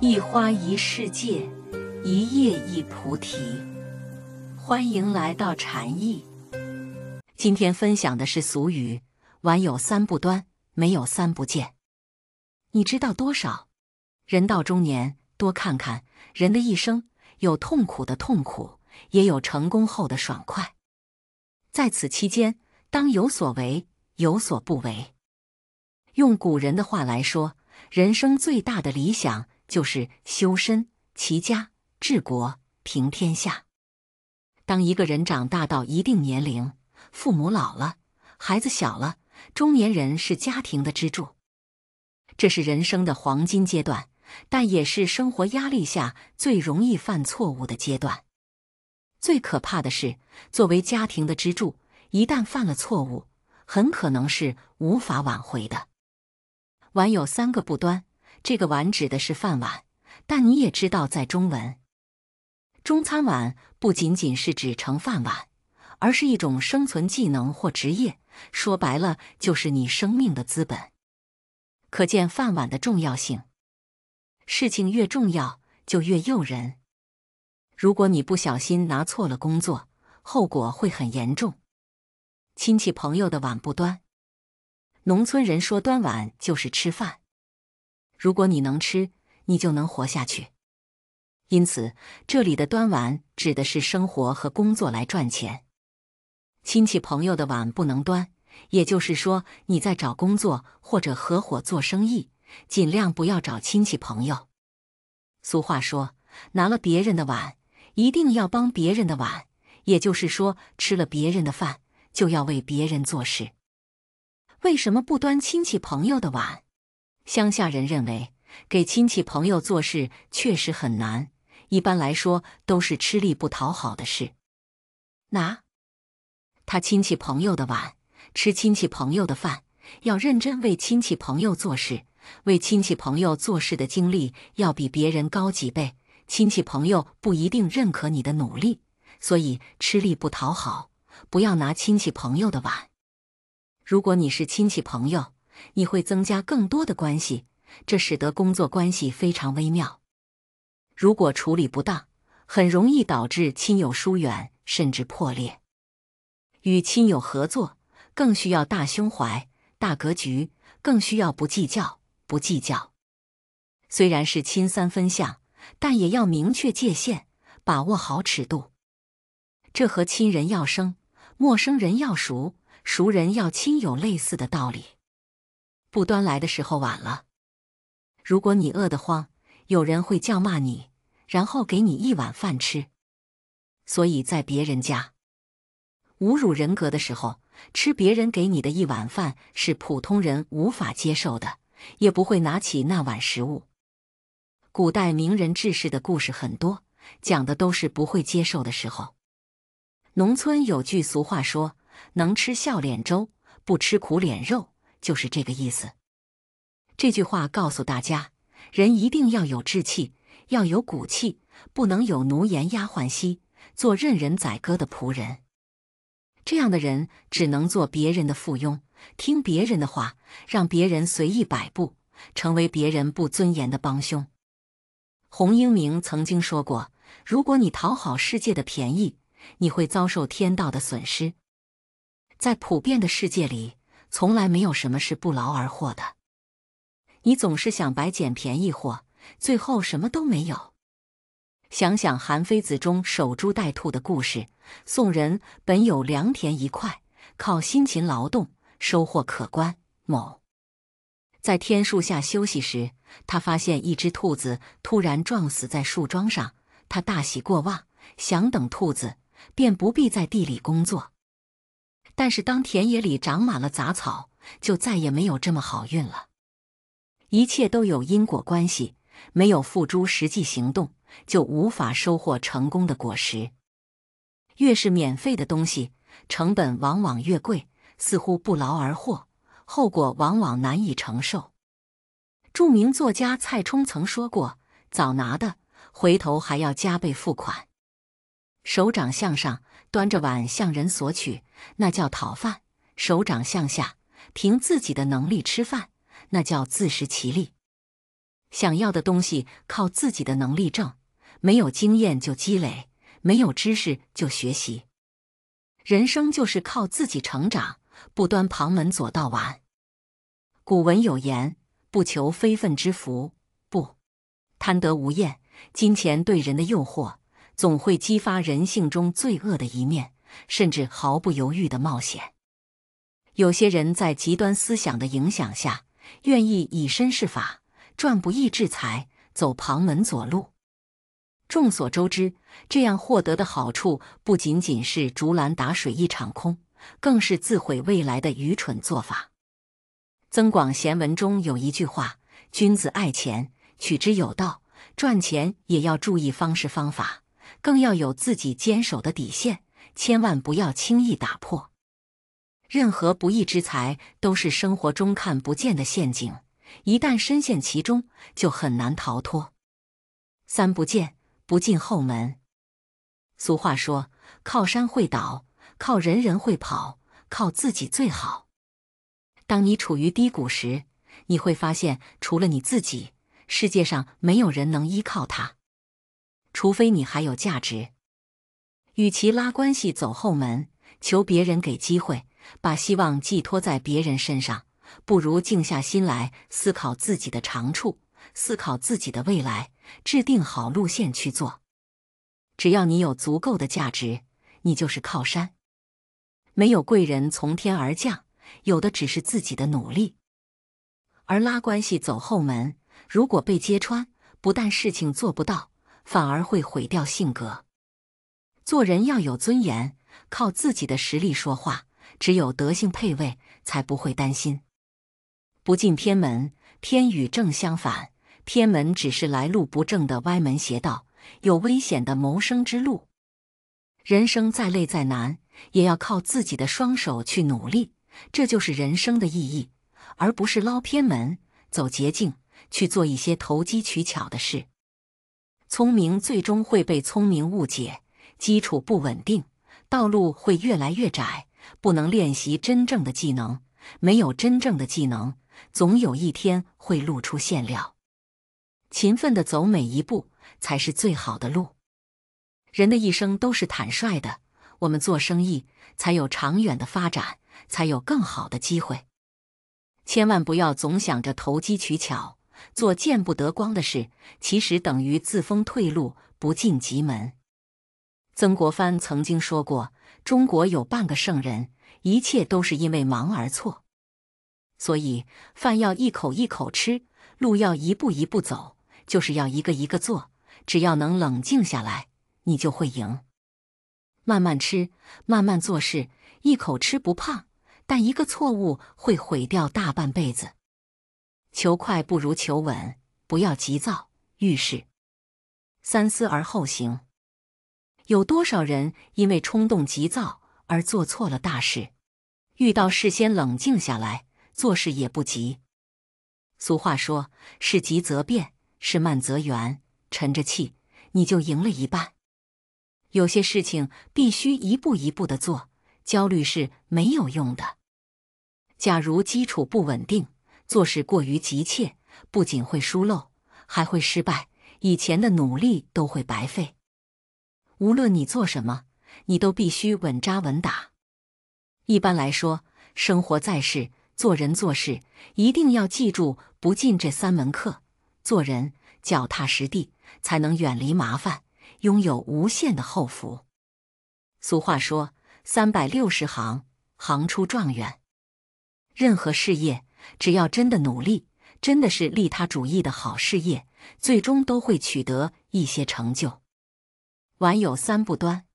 一花一世界，一叶一菩提。欢迎来到禅意。今天分享的是俗语：“晚有三不端，没有三不见。”你知道多少？人到中年，多看看人的一生，有痛苦的痛苦，也有成功后的爽快。在此期间，当有所为，有所不为。用古人的话来说，人生最大的理想。就是修身、齐家、治国、平天下。当一个人长大到一定年龄，父母老了，孩子小了，中年人是家庭的支柱，这是人生的黄金阶段，但也是生活压力下最容易犯错误的阶段。最可怕的是，作为家庭的支柱，一旦犯了错误，很可能是无法挽回的。晚有三个不端。这个碗指的是饭碗，但你也知道，在中文，中餐碗不仅仅是指盛饭碗，而是一种生存技能或职业。说白了，就是你生命的资本。可见饭碗的重要性。事情越重要，就越诱人。如果你不小心拿错了工作，后果会很严重。亲戚朋友的碗不端，农村人说端碗就是吃饭。如果你能吃，你就能活下去。因此，这里的端碗指的是生活和工作来赚钱。亲戚朋友的碗不能端，也就是说，你在找工作或者合伙做生意，尽量不要找亲戚朋友。俗话说：“拿了别人的碗，一定要帮别人的碗。”也就是说，吃了别人的饭，就要为别人做事。为什么不端亲戚朋友的碗？乡下人认为，给亲戚朋友做事确实很难，一般来说都是吃力不讨好的事。拿他亲戚朋友的碗吃亲戚朋友的饭，要认真为亲戚朋友做事，为亲戚朋友做事的精力要比别人高几倍。亲戚朋友不一定认可你的努力，所以吃力不讨好。不要拿亲戚朋友的碗。如果你是亲戚朋友。你会增加更多的关系，这使得工作关系非常微妙。如果处理不当，很容易导致亲友疏远甚至破裂。与亲友合作更需要大胸怀、大格局，更需要不计较、不计较。虽然是亲三分相，但也要明确界限，把握好尺度。这和亲人要生，陌生人要熟，熟人要亲有类似的道理。不端来的时候晚了。如果你饿得慌，有人会叫骂你，然后给你一碗饭吃。所以在别人家侮辱人格的时候，吃别人给你的一碗饭是普通人无法接受的，也不会拿起那碗食物。古代名人志士的故事很多，讲的都是不会接受的时候。农村有句俗话说：“能吃笑脸粥，不吃苦脸肉。”就是这个意思。这句话告诉大家：人一定要有志气，要有骨气，不能有奴颜丫鬟兮，做任人宰割的仆人。这样的人只能做别人的附庸，听别人的话，让别人随意摆布，成为别人不尊严的帮凶。洪英明曾经说过：“如果你讨好世界的便宜，你会遭受天道的损失。”在普遍的世界里。从来没有什么是不劳而获的，你总是想白捡便宜货，最后什么都没有。想想韩非子中守株待兔的故事，宋人本有良田一块，靠辛勤劳动收获可观。某在天树下休息时，他发现一只兔子突然撞死在树桩上，他大喜过望，想等兔子便不必在地里工作。但是，当田野里长满了杂草，就再也没有这么好运了。一切都有因果关系，没有付诸实际行动，就无法收获成功的果实。越是免费的东西，成本往往越贵，似乎不劳而获，后果往往难以承受。著名作家蔡冲曾说过：“早拿的，回头还要加倍付款。”手掌向上，端着碗向人索取。那叫讨饭，手掌向下，凭自己的能力吃饭，那叫自食其力。想要的东西靠自己的能力挣，没有经验就积累，没有知识就学习。人生就是靠自己成长，不端旁门左道玩。古文有言：“不求非分之福，不贪得无厌。”金钱对人的诱惑，总会激发人性中最恶的一面。甚至毫不犹豫的冒险。有些人在极端思想的影响下，愿意以身试法，赚不义之财，走旁门左路。众所周知，这样获得的好处不仅仅是竹篮打水一场空，更是自毁未来的愚蠢做法。《增广贤文》中有一句话：“君子爱钱，取之有道；赚钱也要注意方式方法，更要有自己坚守的底线。”千万不要轻易打破，任何不义之财都是生活中看不见的陷阱，一旦深陷其中，就很难逃脱。三不见，不进后门。俗话说：“靠山会倒，靠人人会跑，靠自己最好。”当你处于低谷时，你会发现，除了你自己，世界上没有人能依靠他，除非你还有价值。与其拉关系走后门，求别人给机会，把希望寄托在别人身上，不如静下心来思考自己的长处，思考自己的未来，制定好路线去做。只要你有足够的价值，你就是靠山。没有贵人从天而降，有的只是自己的努力。而拉关系走后门，如果被揭穿，不但事情做不到，反而会毁掉性格。做人要有尊严，靠自己的实力说话。只有德性配位，才不会担心。不进天门，天与正相反。天门只是来路不正的歪门邪道，有危险的谋生之路。人生再累再难，也要靠自己的双手去努力，这就是人生的意义，而不是捞偏门、走捷径去做一些投机取巧的事。聪明最终会被聪明误解。基础不稳定，道路会越来越窄，不能练习真正的技能。没有真正的技能，总有一天会露出馅料。勤奋的走每一步，才是最好的路。人的一生都是坦率的，我们做生意才有长远的发展，才有更好的机会。千万不要总想着投机取巧，做见不得光的事，其实等于自封退路，不进急门。曾国藩曾经说过：“中国有半个圣人，一切都是因为忙而错。所以，饭要一口一口吃，路要一步一步走，就是要一个一个做。只要能冷静下来，你就会赢。慢慢吃，慢慢做事，一口吃不胖，但一个错误会毁掉大半辈子。求快不如求稳，不要急躁，遇事三思而后行。”有多少人因为冲动急躁而做错了大事？遇到事先冷静下来，做事也不急。俗话说：“是急则变，是慢则圆。”沉着气，你就赢了一半。有些事情必须一步一步的做，焦虑是没有用的。假如基础不稳定，做事过于急切，不仅会疏漏，还会失败，以前的努力都会白费。无论你做什么，你都必须稳扎稳打。一般来说，生活在世，做人做事一定要记住不进这三门课。做人脚踏实地，才能远离麻烦，拥有无限的后福。俗话说：“三百六十行，行出状元。”任何事业，只要真的努力，真的是利他主义的好事业，最终都会取得一些成就。玩有三不端，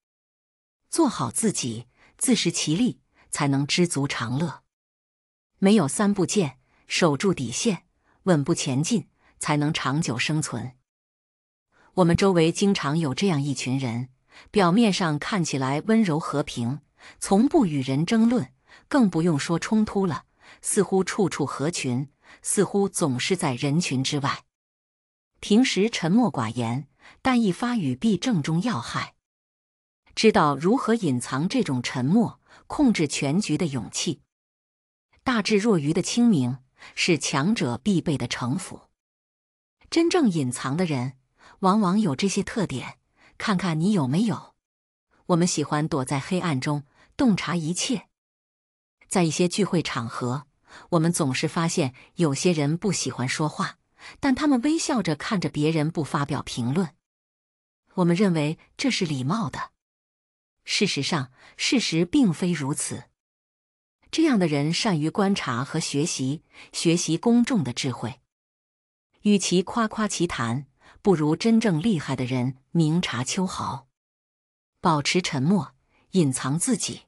做好自己，自食其力，才能知足常乐；没有三不贱，守住底线，稳步前进，才能长久生存。我们周围经常有这样一群人，表面上看起来温柔和平，从不与人争论，更不用说冲突了。似乎处处合群，似乎总是在人群之外，平时沉默寡言。但一发语必正中要害，知道如何隐藏这种沉默、控制全局的勇气。大智若愚的清明是强者必备的城府。真正隐藏的人，往往有这些特点。看看你有没有？我们喜欢躲在黑暗中洞察一切。在一些聚会场合，我们总是发现有些人不喜欢说话。但他们微笑着看着别人，不发表评论。我们认为这是礼貌的。事实上，事实并非如此。这样的人善于观察和学习，学习公众的智慧。与其夸夸其谈，不如真正厉害的人明察秋毫，保持沉默，隐藏自己。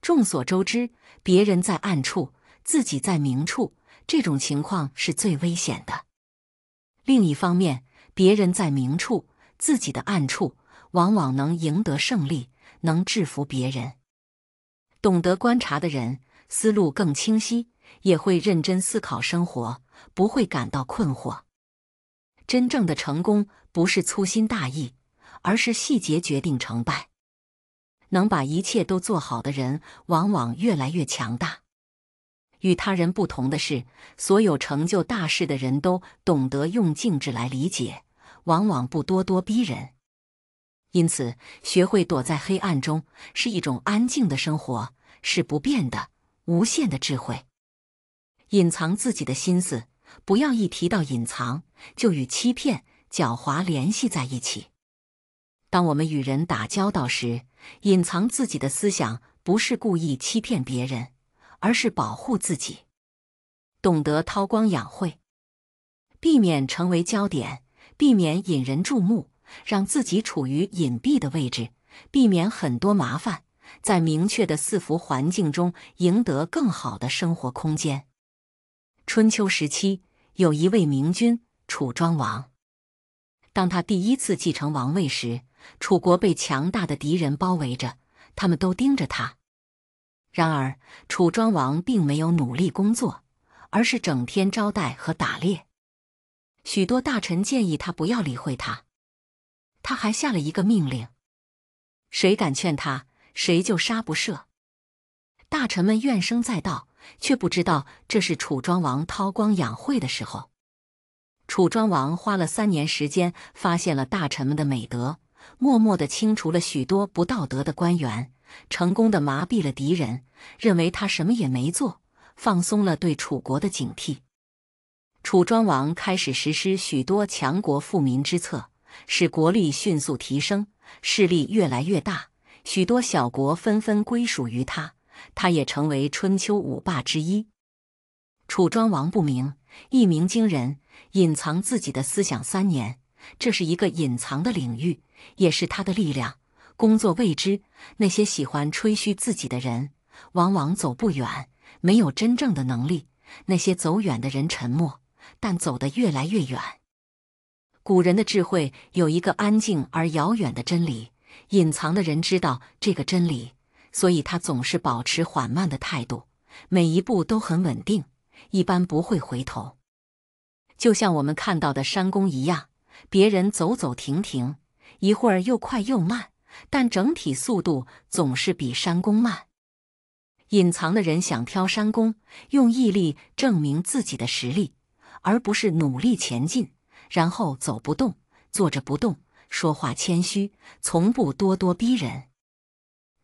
众所周知，别人在暗处，自己在明处。这种情况是最危险的。另一方面，别人在明处，自己的暗处，往往能赢得胜利，能制服别人。懂得观察的人，思路更清晰，也会认真思考生活，不会感到困惑。真正的成功不是粗心大意，而是细节决定成败。能把一切都做好的人，往往越来越强大。与他人不同的是，所有成就大事的人都懂得用静止来理解，往往不咄咄逼人。因此，学会躲在黑暗中是一种安静的生活，是不变的、无限的智慧。隐藏自己的心思，不要一提到隐藏就与欺骗、狡猾联系在一起。当我们与人打交道时，隐藏自己的思想不是故意欺骗别人。而是保护自己，懂得韬光养晦，避免成为焦点，避免引人注目，让自己处于隐蔽的位置，避免很多麻烦，在明确的四伏环境中赢得更好的生活空间。春秋时期，有一位明君楚庄王，当他第一次继承王位时，楚国被强大的敌人包围着，他们都盯着他。然而，楚庄王并没有努力工作，而是整天招待和打猎。许多大臣建议他不要理会他，他还下了一个命令：谁敢劝他，谁就杀不赦。大臣们怨声载道，却不知道这是楚庄王韬光养晦的时候。楚庄王花了三年时间，发现了大臣们的美德，默默的清除了许多不道德的官员。成功的麻痹了敌人，认为他什么也没做，放松了对楚国的警惕。楚庄王开始实施许多强国富民之策，使国力迅速提升，势力越来越大，许多小国纷纷归属于他，他也成为春秋五霸之一。楚庄王不明一鸣惊人，隐藏自己的思想三年，这是一个隐藏的领域，也是他的力量。工作未知，那些喜欢吹嘘自己的人，往往走不远，没有真正的能力。那些走远的人沉默，但走得越来越远。古人的智慧有一个安静而遥远的真理，隐藏的人知道这个真理，所以他总是保持缓慢的态度，每一步都很稳定，一般不会回头。就像我们看到的山公一样，别人走走停停，一会儿又快又慢。但整体速度总是比山公慢。隐藏的人想挑山公，用毅力证明自己的实力，而不是努力前进，然后走不动，坐着不动，说话谦虚，从不咄咄逼人。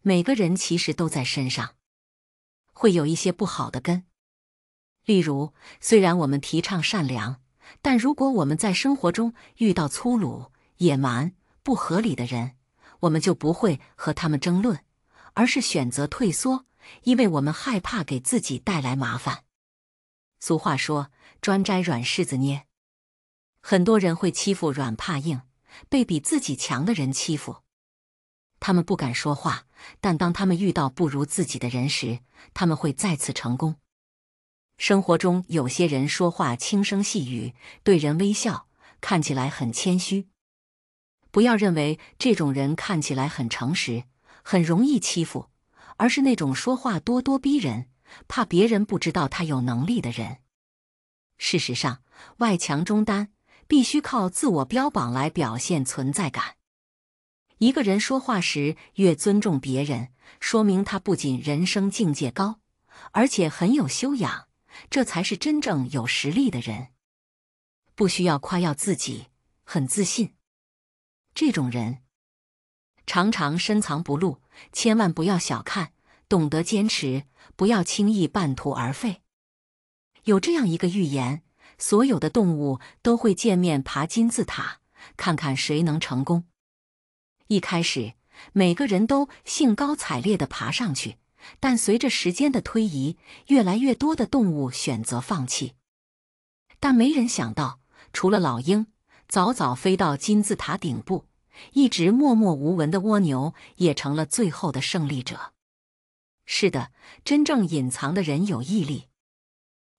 每个人其实都在身上，会有一些不好的根。例如，虽然我们提倡善良，但如果我们在生活中遇到粗鲁、野蛮、不合理的人，我们就不会和他们争论，而是选择退缩，因为我们害怕给自己带来麻烦。俗话说：“专摘软柿子捏。”很多人会欺负软怕硬，被比自己强的人欺负，他们不敢说话。但当他们遇到不如自己的人时，他们会再次成功。生活中有些人说话轻声细语，对人微笑，看起来很谦虚。不要认为这种人看起来很诚实，很容易欺负，而是那种说话咄咄逼人、怕别人不知道他有能力的人。事实上，外强中单必须靠自我标榜来表现存在感。一个人说话时越尊重别人，说明他不仅人生境界高，而且很有修养，这才是真正有实力的人。不需要夸耀自己，很自信。这种人常常深藏不露，千万不要小看，懂得坚持，不要轻易半途而废。有这样一个预言：所有的动物都会见面爬金字塔，看看谁能成功。一开始，每个人都兴高采烈的爬上去，但随着时间的推移，越来越多的动物选择放弃。但没人想到，除了老鹰。早早飞到金字塔顶部，一直默默无闻的蜗牛也成了最后的胜利者。是的，真正隐藏的人有毅力，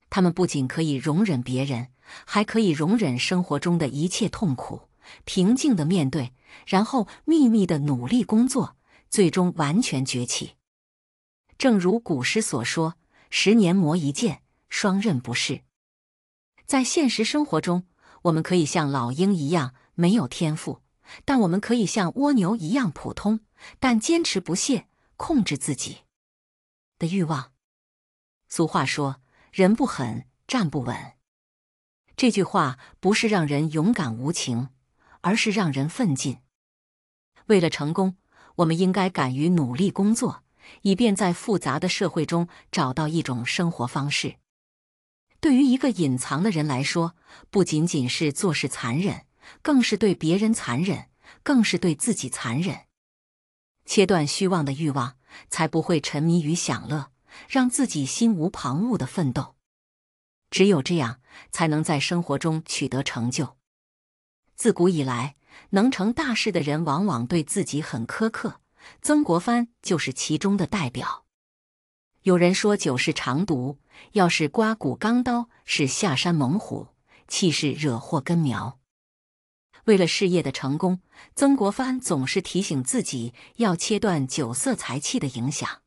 他们不仅可以容忍别人，还可以容忍生活中的一切痛苦，平静的面对，然后秘密的努力工作，最终完全崛起。正如古诗所说：“十年磨一剑，双刃不试。”在现实生活中。我们可以像老鹰一样没有天赋，但我们可以像蜗牛一样普通，但坚持不懈，控制自己的欲望。俗话说：“人不狠，站不稳。”这句话不是让人勇敢无情，而是让人奋进。为了成功，我们应该敢于努力工作，以便在复杂的社会中找到一种生活方式。对于一个隐藏的人来说，不仅仅是做事残忍，更是对别人残忍，更是对自己残忍。切断虚妄的欲望，才不会沉迷于享乐，让自己心无旁骛的奋斗。只有这样，才能在生活中取得成就。自古以来，能成大事的人往往对自己很苛刻，曾国藩就是其中的代表。有人说酒是长毒，要是刮骨钢刀是下山猛虎，气是惹祸根苗。为了事业的成功，曾国藩总是提醒自己要切断酒色财气的影响。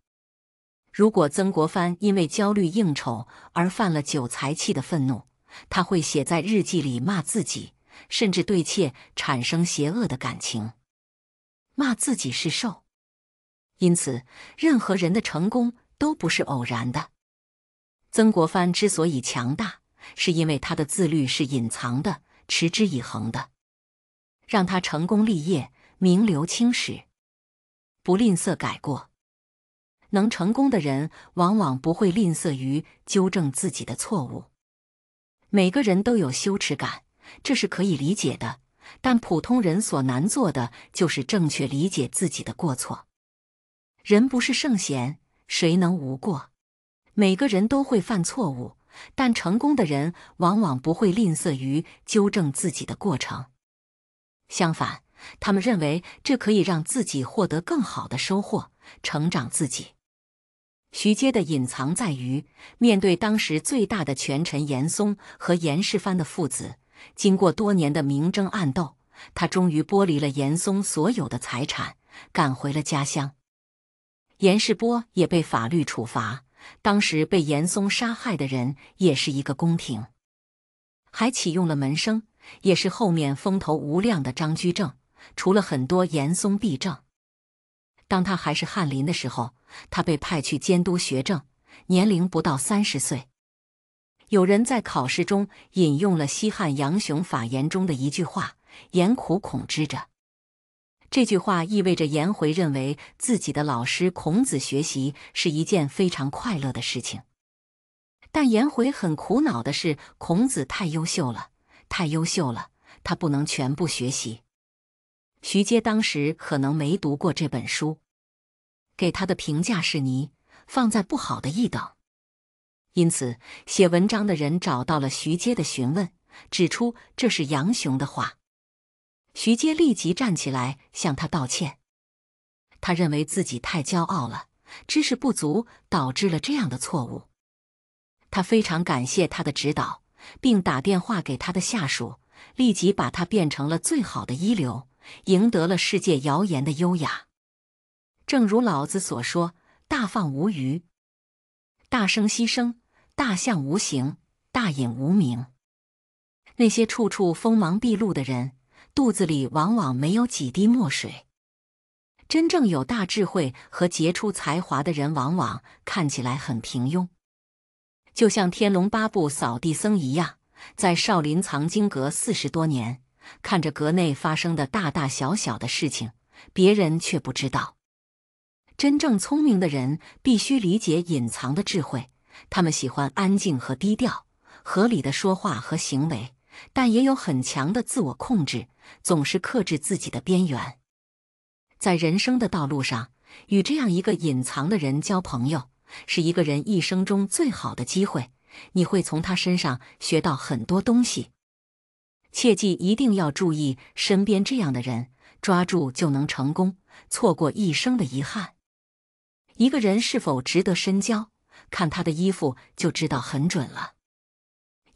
如果曾国藩因为焦虑应酬而犯了酒财气的愤怒，他会写在日记里骂自己，甚至对妾产生邪恶的感情，骂自己是兽。因此，任何人的成功。都不是偶然的。曾国藩之所以强大，是因为他的自律是隐藏的、持之以恒的，让他成功立业、名留青史。不吝啬改过，能成功的人往往不会吝啬于纠正自己的错误。每个人都有羞耻感，这是可以理解的。但普通人所难做的，就是正确理解自己的过错。人不是圣贤。谁能无过？每个人都会犯错误，但成功的人往往不会吝啬于纠正自己的过程。相反，他们认为这可以让自己获得更好的收获，成长自己。徐阶的隐藏在于，面对当时最大的权臣严嵩和严世蕃的父子，经过多年的明争暗斗，他终于剥离了严嵩所有的财产，赶回了家乡。严世蕃也被法律处罚。当时被严嵩杀害的人也是一个宫廷，还启用了门生，也是后面风头无量的张居正。除了很多严嵩弊政，当他还是翰林的时候，他被派去监督学政，年龄不到三十岁。有人在考试中引用了西汉杨雄《法言》中的一句话：“严苦恐之者。”这句话意味着颜回认为自己的老师孔子学习是一件非常快乐的事情，但颜回很苦恼的是孔子太优秀了，太优秀了，他不能全部学习。徐阶当时可能没读过这本书，给他的评价是泥放在不好的一等。因此，写文章的人找到了徐阶的询问，指出这是杨雄的话。徐阶立即站起来向他道歉，他认为自己太骄傲了，知识不足导致了这样的错误。他非常感谢他的指导，并打电话给他的下属，立即把他变成了最好的一流，赢得了世界谣言的优雅。正如老子所说：“大放无余，大声牺牲，大象无形，大隐无名。”那些处处锋芒毕露的人。肚子里往往没有几滴墨水，真正有大智慧和杰出才华的人，往往看起来很平庸，就像《天龙八部》扫地僧一样，在少林藏经阁四十多年，看着阁内发生的大大小小的事情，别人却不知道。真正聪明的人必须理解隐藏的智慧，他们喜欢安静和低调，合理的说话和行为。但也有很强的自我控制，总是克制自己的边缘。在人生的道路上，与这样一个隐藏的人交朋友，是一个人一生中最好的机会。你会从他身上学到很多东西。切记一定要注意身边这样的人，抓住就能成功，错过一生的遗憾。一个人是否值得深交，看他的衣服就知道很准了。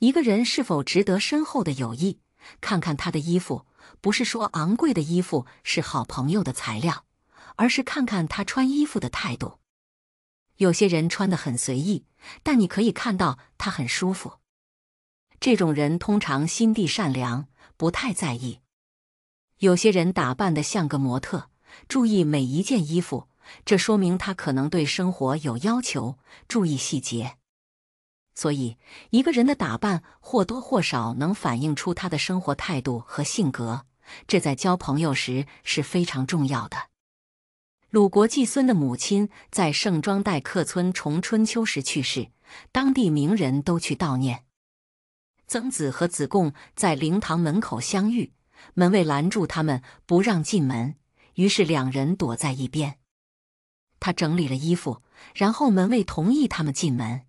一个人是否值得深厚的友谊？看看他的衣服，不是说昂贵的衣服是好朋友的材料，而是看看他穿衣服的态度。有些人穿的很随意，但你可以看到他很舒服。这种人通常心地善良，不太在意。有些人打扮的像个模特，注意每一件衣服，这说明他可能对生活有要求，注意细节。所以，一个人的打扮或多或少能反映出他的生活态度和性格，这在交朋友时是非常重要的。鲁国季孙的母亲在盛装待客村重春秋时去世，当地名人都去悼念。曾子和子贡在灵堂门口相遇，门卫拦住他们不让进门，于是两人躲在一边。他整理了衣服，然后门卫同意他们进门。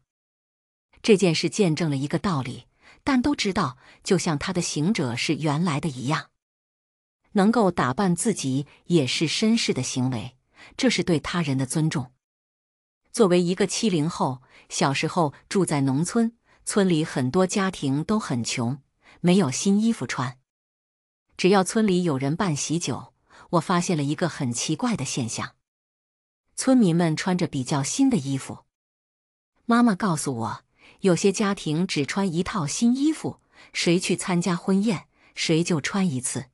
这件事见证了一个道理，但都知道，就像他的行者是原来的一样，能够打扮自己也是绅士的行为，这是对他人的尊重。作为一个七零后，小时候住在农村，村里很多家庭都很穷，没有新衣服穿。只要村里有人办喜酒，我发现了一个很奇怪的现象：村民们穿着比较新的衣服。妈妈告诉我。有些家庭只穿一套新衣服，谁去参加婚宴，谁就穿一次。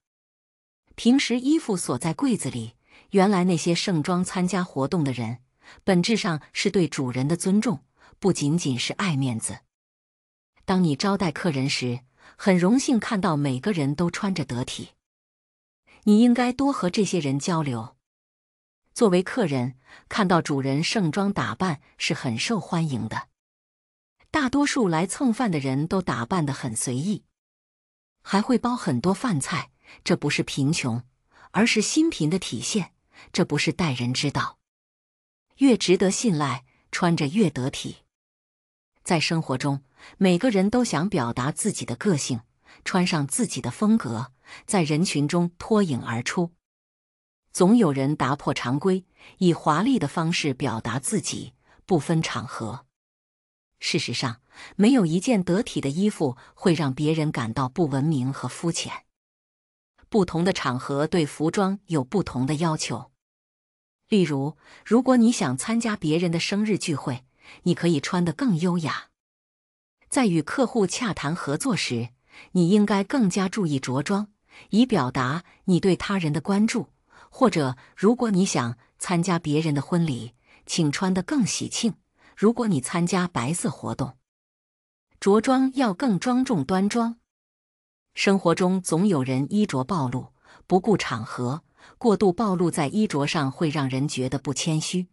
平时衣服锁在柜子里。原来那些盛装参加活动的人，本质上是对主人的尊重，不仅仅是爱面子。当你招待客人时，很荣幸看到每个人都穿着得体。你应该多和这些人交流。作为客人，看到主人盛装打扮是很受欢迎的。大多数来蹭饭的人都打扮的很随意，还会包很多饭菜。这不是贫穷，而是新贫的体现。这不是待人之道。越值得信赖，穿着越得体。在生活中，每个人都想表达自己的个性，穿上自己的风格，在人群中脱颖而出。总有人打破常规，以华丽的方式表达自己，不分场合。事实上，没有一件得体的衣服会让别人感到不文明和肤浅。不同的场合对服装有不同的要求。例如，如果你想参加别人的生日聚会，你可以穿得更优雅。在与客户洽谈合作时，你应该更加注意着装，以表达你对他人的关注。或者，如果你想参加别人的婚礼，请穿得更喜庆。如果你参加白色活动，着装要更庄重端庄。生活中总有人衣着暴露，不顾场合，过度暴露在衣着上会让人觉得不谦虚。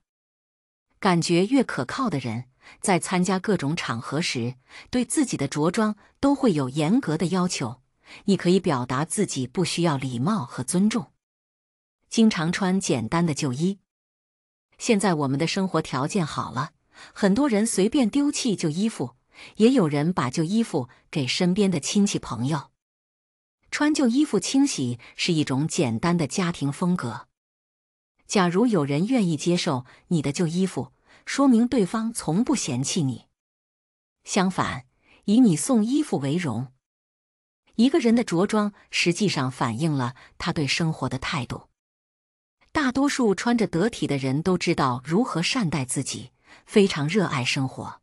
感觉越可靠的人，在参加各种场合时，对自己的着装都会有严格的要求。你可以表达自己不需要礼貌和尊重，经常穿简单的旧衣。现在我们的生活条件好了。很多人随便丢弃旧衣服，也有人把旧衣服给身边的亲戚朋友穿。旧衣服清洗是一种简单的家庭风格。假如有人愿意接受你的旧衣服，说明对方从不嫌弃你，相反以你送衣服为荣。一个人的着装实际上反映了他对生活的态度。大多数穿着得体的人都知道如何善待自己。非常热爱生活，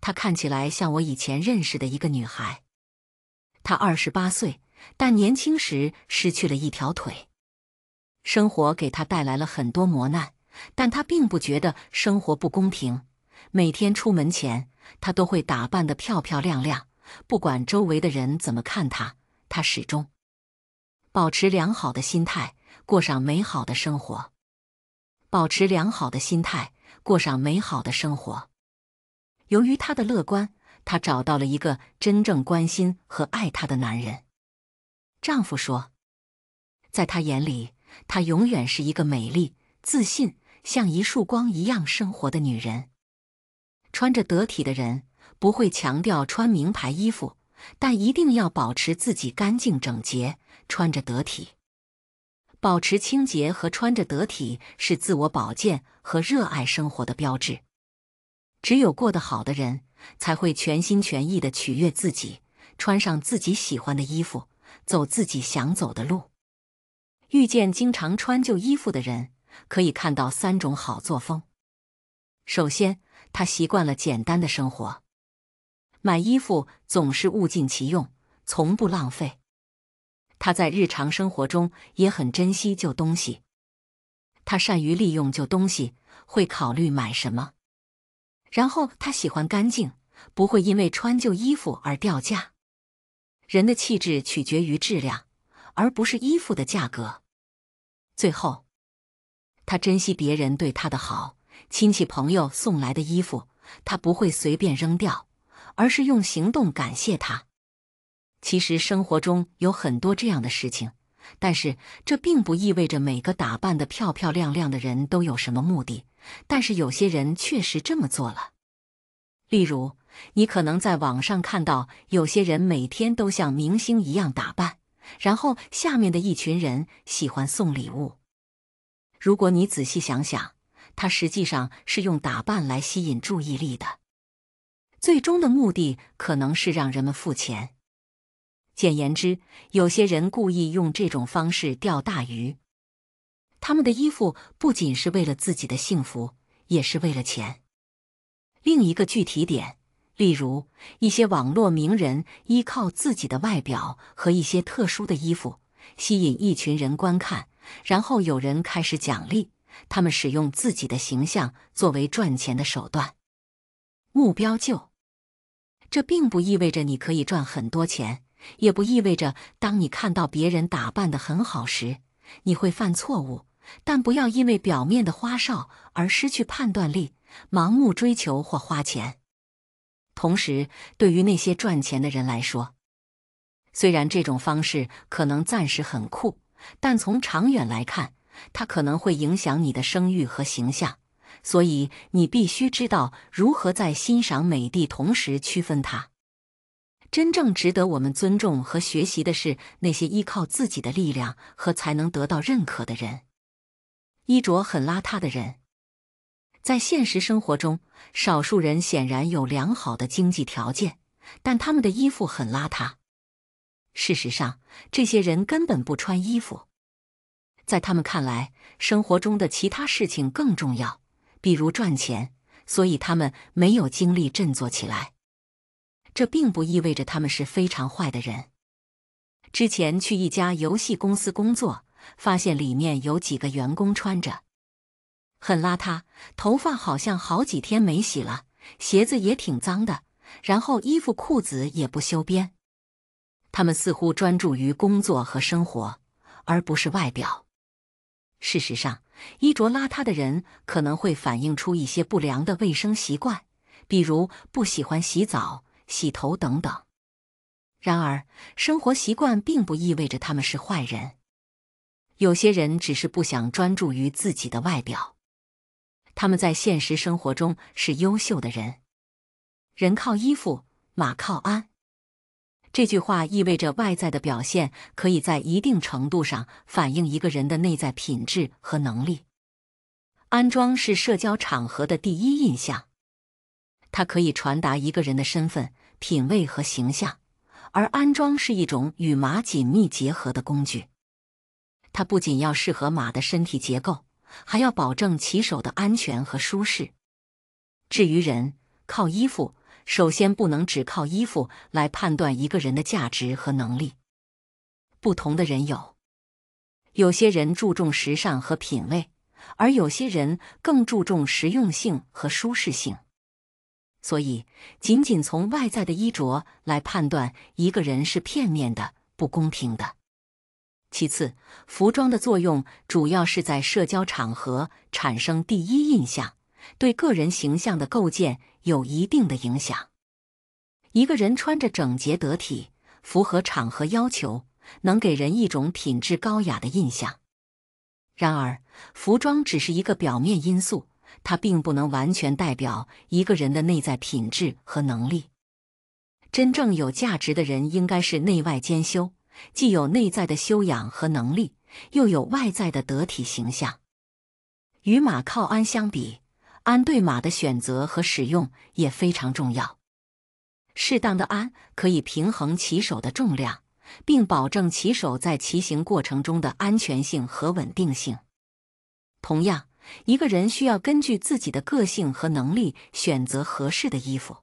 她看起来像我以前认识的一个女孩。她二十八岁，但年轻时失去了一条腿。生活给她带来了很多磨难，但她并不觉得生活不公平。每天出门前，她都会打扮的漂漂亮亮，不管周围的人怎么看她，她始终保持良好的心态，过上美好的生活。保持良好的心态。过上美好的生活。由于她的乐观，她找到了一个真正关心和爱她的男人。丈夫说，在他眼里，她永远是一个美丽、自信，像一束光一样生活的女人。穿着得体的人不会强调穿名牌衣服，但一定要保持自己干净整洁，穿着得体。保持清洁和穿着得体是自我保健。和热爱生活的标志。只有过得好的人才会全心全意的取悦自己，穿上自己喜欢的衣服，走自己想走的路。遇见经常穿旧衣服的人，可以看到三种好作风。首先，他习惯了简单的生活，买衣服总是物尽其用，从不浪费。他在日常生活中也很珍惜旧东西。他善于利用旧东西，会考虑买什么。然后他喜欢干净，不会因为穿旧衣服而掉价。人的气质取决于质量，而不是衣服的价格。最后，他珍惜别人对他的好，亲戚朋友送来的衣服，他不会随便扔掉，而是用行动感谢他。其实生活中有很多这样的事情。但是这并不意味着每个打扮得漂漂亮亮的人都有什么目的。但是有些人确实这么做了。例如，你可能在网上看到有些人每天都像明星一样打扮，然后下面的一群人喜欢送礼物。如果你仔细想想，他实际上是用打扮来吸引注意力的，最终的目的可能是让人们付钱。简言之，有些人故意用这种方式钓大鱼。他们的衣服不仅是为了自己的幸福，也是为了钱。另一个具体点，例如一些网络名人依靠自己的外表和一些特殊的衣服吸引一群人观看，然后有人开始奖励他们，使用自己的形象作为赚钱的手段。目标就这，并不意味着你可以赚很多钱。也不意味着，当你看到别人打扮得很好时，你会犯错误。但不要因为表面的花哨而失去判断力，盲目追求或花钱。同时，对于那些赚钱的人来说，虽然这种方式可能暂时很酷，但从长远来看，它可能会影响你的声誉和形象。所以，你必须知道如何在欣赏美的同时区分它。真正值得我们尊重和学习的是那些依靠自己的力量和才能得到认可的人。衣着很邋遢的人，在现实生活中，少数人显然有良好的经济条件，但他们的衣服很邋遢。事实上，这些人根本不穿衣服。在他们看来，生活中的其他事情更重要，比如赚钱，所以他们没有精力振作起来。这并不意味着他们是非常坏的人。之前去一家游戏公司工作，发现里面有几个员工穿着很邋遢，头发好像好几天没洗了，鞋子也挺脏的，然后衣服裤子也不修边。他们似乎专注于工作和生活，而不是外表。事实上，衣着邋遢的人可能会反映出一些不良的卫生习惯，比如不喜欢洗澡。洗头等等。然而，生活习惯并不意味着他们是坏人。有些人只是不想专注于自己的外表。他们在现实生活中是优秀的人。人靠衣服，马靠鞍。这句话意味着外在的表现可以在一定程度上反映一个人的内在品质和能力。安装是社交场合的第一印象，它可以传达一个人的身份。品味和形象，而安装是一种与马紧密结合的工具，它不仅要适合马的身体结构，还要保证骑手的安全和舒适。至于人，靠衣服，首先不能只靠衣服来判断一个人的价值和能力。不同的人有，有些人注重时尚和品味，而有些人更注重实用性和舒适性。所以，仅仅从外在的衣着来判断一个人是片面的、不公平的。其次，服装的作用主要是在社交场合产生第一印象，对个人形象的构建有一定的影响。一个人穿着整洁得体，符合场合要求，能给人一种品质高雅的印象。然而，服装只是一个表面因素。它并不能完全代表一个人的内在品质和能力。真正有价值的人应该是内外兼修，既有内在的修养和能力，又有外在的得体形象。与马靠鞍相比，鞍对马的选择和使用也非常重要。适当的鞍可以平衡骑手的重量，并保证骑手在骑行过程中的安全性和稳定性。同样。一个人需要根据自己的个性和能力选择合适的衣服，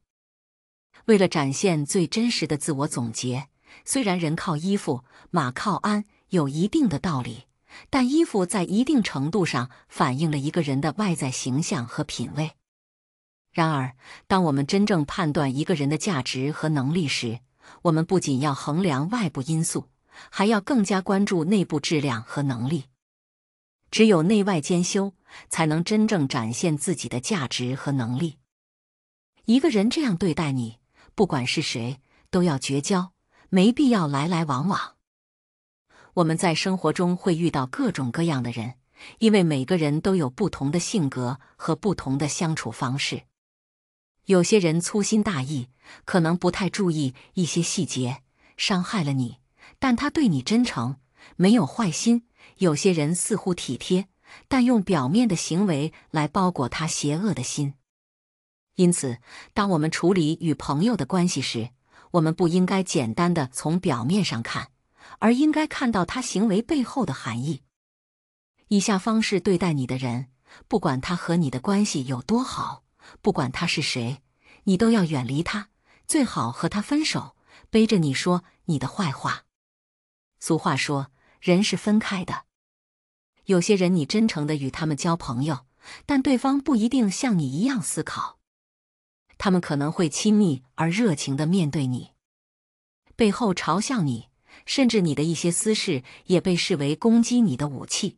为了展现最真实的自我。总结：虽然“人靠衣服，马靠鞍”有一定的道理，但衣服在一定程度上反映了一个人的外在形象和品味。然而，当我们真正判断一个人的价值和能力时，我们不仅要衡量外部因素，还要更加关注内部质量和能力。只有内外兼修，才能真正展现自己的价值和能力。一个人这样对待你，不管是谁，都要绝交，没必要来来往往。我们在生活中会遇到各种各样的人，因为每个人都有不同的性格和不同的相处方式。有些人粗心大意，可能不太注意一些细节，伤害了你，但他对你真诚，没有坏心。有些人似乎体贴，但用表面的行为来包裹他邪恶的心。因此，当我们处理与朋友的关系时，我们不应该简单的从表面上看，而应该看到他行为背后的含义。以下方式对待你的人，不管他和你的关系有多好，不管他是谁，你都要远离他，最好和他分手。背着你说你的坏话。俗话说，人是分开的。有些人，你真诚的与他们交朋友，但对方不一定像你一样思考。他们可能会亲密而热情的面对你，背后嘲笑你，甚至你的一些私事也被视为攻击你的武器。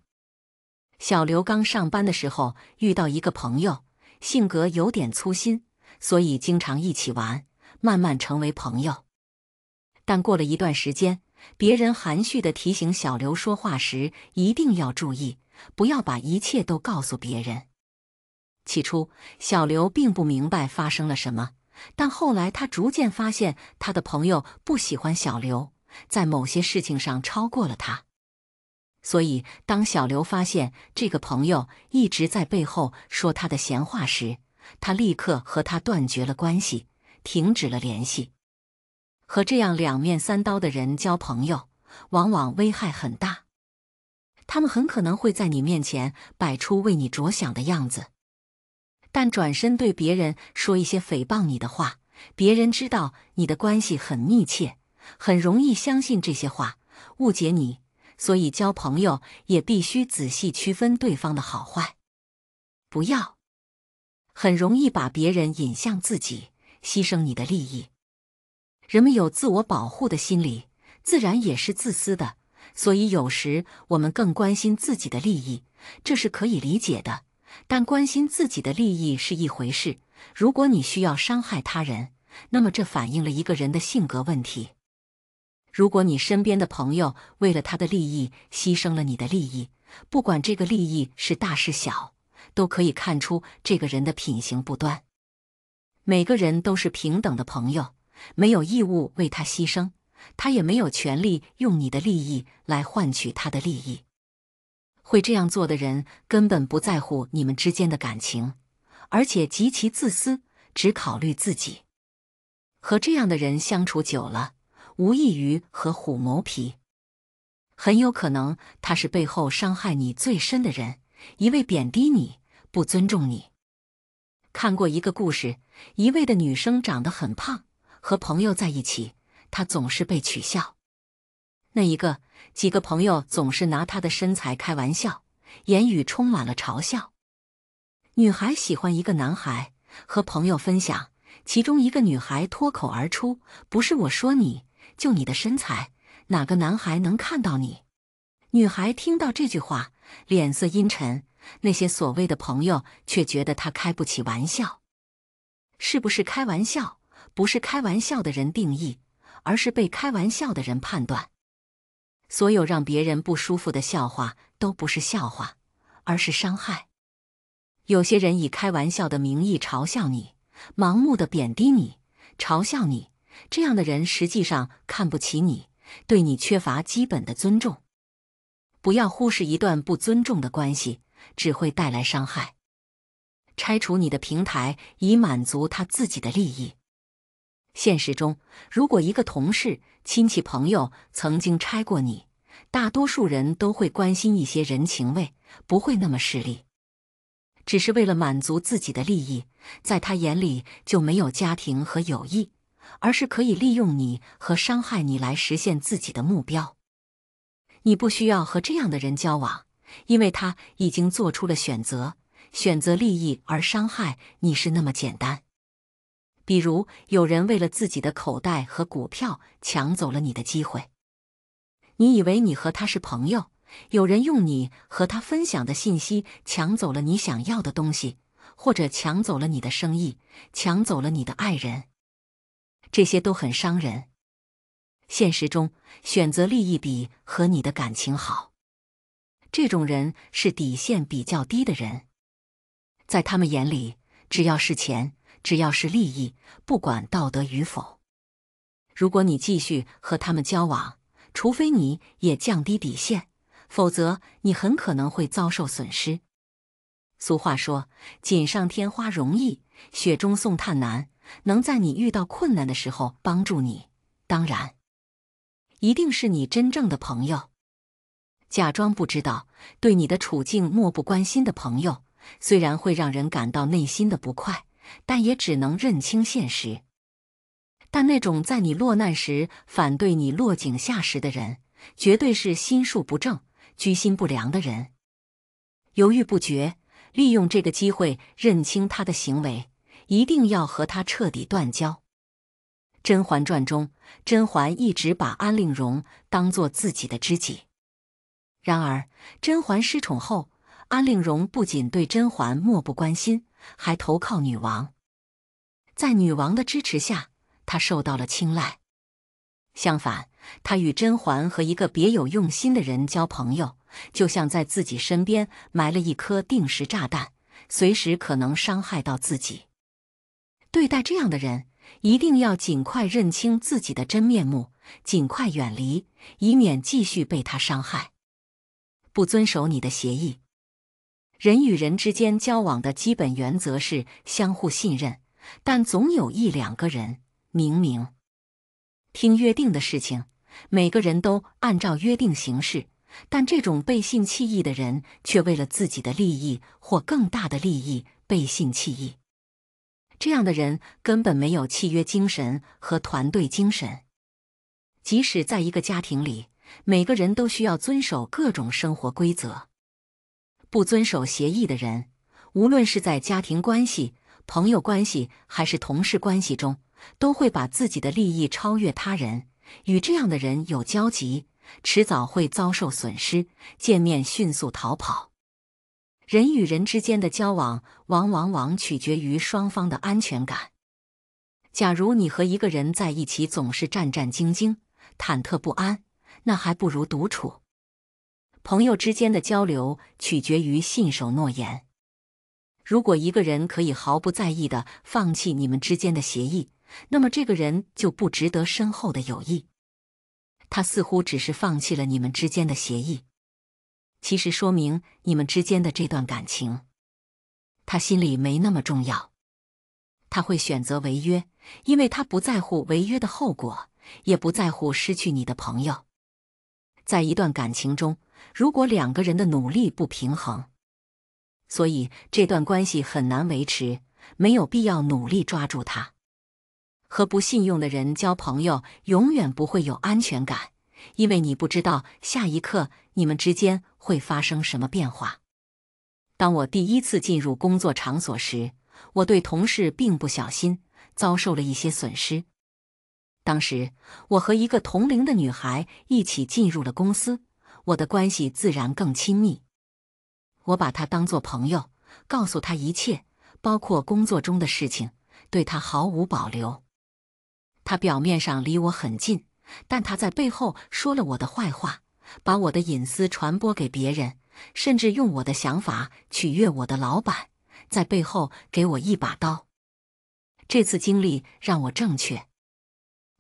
小刘刚上班的时候遇到一个朋友，性格有点粗心，所以经常一起玩，慢慢成为朋友。但过了一段时间。别人含蓄的提醒小刘，说话时一定要注意，不要把一切都告诉别人。起初，小刘并不明白发生了什么，但后来他逐渐发现，他的朋友不喜欢小刘，在某些事情上超过了他。所以，当小刘发现这个朋友一直在背后说他的闲话时，他立刻和他断绝了关系，停止了联系。和这样两面三刀的人交朋友，往往危害很大。他们很可能会在你面前摆出为你着想的样子，但转身对别人说一些诽谤你的话。别人知道你的关系很密切，很容易相信这些话，误解你。所以，交朋友也必须仔细区分对方的好坏，不要很容易把别人引向自己，牺牲你的利益。人们有自我保护的心理，自然也是自私的。所以，有时我们更关心自己的利益，这是可以理解的。但关心自己的利益是一回事，如果你需要伤害他人，那么这反映了一个人的性格问题。如果你身边的朋友为了他的利益牺牲了你的利益，不管这个利益是大是小，都可以看出这个人的品行不端。每个人都是平等的朋友。没有义务为他牺牲，他也没有权利用你的利益来换取他的利益。会这样做的人根本不在乎你们之间的感情，而且极其自私，只考虑自己。和这样的人相处久了，无异于和虎谋皮。很有可能他是背后伤害你最深的人，一味贬低你，不尊重你。看过一个故事，一位的女生长得很胖。和朋友在一起，他总是被取笑。那一个几个朋友总是拿他的身材开玩笑，言语充满了嘲笑。女孩喜欢一个男孩，和朋友分享，其中一个女孩脱口而出：“不是我说你，就你的身材，哪个男孩能看到你？”女孩听到这句话，脸色阴沉。那些所谓的朋友却觉得她开不起玩笑，是不是开玩笑？不是开玩笑的人定义，而是被开玩笑的人判断。所有让别人不舒服的笑话都不是笑话，而是伤害。有些人以开玩笑的名义嘲笑你，盲目的贬低你，嘲笑你，这样的人实际上看不起你，对你缺乏基本的尊重。不要忽视一段不尊重的关系，只会带来伤害。拆除你的平台，以满足他自己的利益。现实中，如果一个同事、亲戚、朋友曾经拆过你，大多数人都会关心一些人情味，不会那么势利，只是为了满足自己的利益。在他眼里，就没有家庭和友谊，而是可以利用你和伤害你来实现自己的目标。你不需要和这样的人交往，因为他已经做出了选择，选择利益而伤害你是那么简单。比如，有人为了自己的口袋和股票抢走了你的机会。你以为你和他是朋友，有人用你和他分享的信息抢走了你想要的东西，或者抢走了你的生意，抢走了你的爱人。这些都很伤人。现实中，选择利益比和你的感情好。这种人是底线比较低的人，在他们眼里，只要是钱。只要是利益，不管道德与否。如果你继续和他们交往，除非你也降低底线，否则你很可能会遭受损失。俗话说：“锦上添花容易，雪中送炭难。”能在你遇到困难的时候帮助你，当然一定是你真正的朋友。假装不知道，对你的处境漠不关心的朋友，虽然会让人感到内心的不快。但也只能认清现实。但那种在你落难时反对你落井下石的人，绝对是心术不正、居心不良的人。犹豫不决，利用这个机会认清他的行为，一定要和他彻底断交。《甄嬛传》中，甄嬛一直把安陵容当做自己的知己。然而，甄嬛失宠后。安陵容不仅对甄嬛漠不关心，还投靠女王。在女王的支持下，她受到了青睐。相反，她与甄嬛和一个别有用心的人交朋友，就像在自己身边埋了一颗定时炸弹，随时可能伤害到自己。对待这样的人，一定要尽快认清自己的真面目，尽快远离，以免继续被他伤害。不遵守你的协议。人与人之间交往的基本原则是相互信任，但总有一两个人明明听约定的事情，每个人都按照约定行事，但这种背信弃义的人却为了自己的利益或更大的利益背信弃义。这样的人根本没有契约精神和团队精神。即使在一个家庭里，每个人都需要遵守各种生活规则。不遵守协议的人，无论是在家庭关系、朋友关系还是同事关系中，都会把自己的利益超越他人。与这样的人有交集，迟早会遭受损失。见面迅速逃跑。人与人之间的交往，往往往取决于双方的安全感。假如你和一个人在一起总是战战兢兢、忐忑不安，那还不如独处。朋友之间的交流取决于信守诺言。如果一个人可以毫不在意的放弃你们之间的协议，那么这个人就不值得深厚的友谊。他似乎只是放弃了你们之间的协议，其实说明你们之间的这段感情，他心里没那么重要。他会选择违约，因为他不在乎违约的后果，也不在乎失去你的朋友。在一段感情中，如果两个人的努力不平衡，所以这段关系很难维持。没有必要努力抓住它。和不信用的人交朋友，永远不会有安全感，因为你不知道下一刻你们之间会发生什么变化。当我第一次进入工作场所时，我对同事并不小心，遭受了一些损失。当时，我和一个同龄的女孩一起进入了公司。我的关系自然更亲密，我把他当做朋友，告诉他一切，包括工作中的事情，对他毫无保留。他表面上离我很近，但他在背后说了我的坏话，把我的隐私传播给别人，甚至用我的想法取悦我的老板，在背后给我一把刀。这次经历让我正确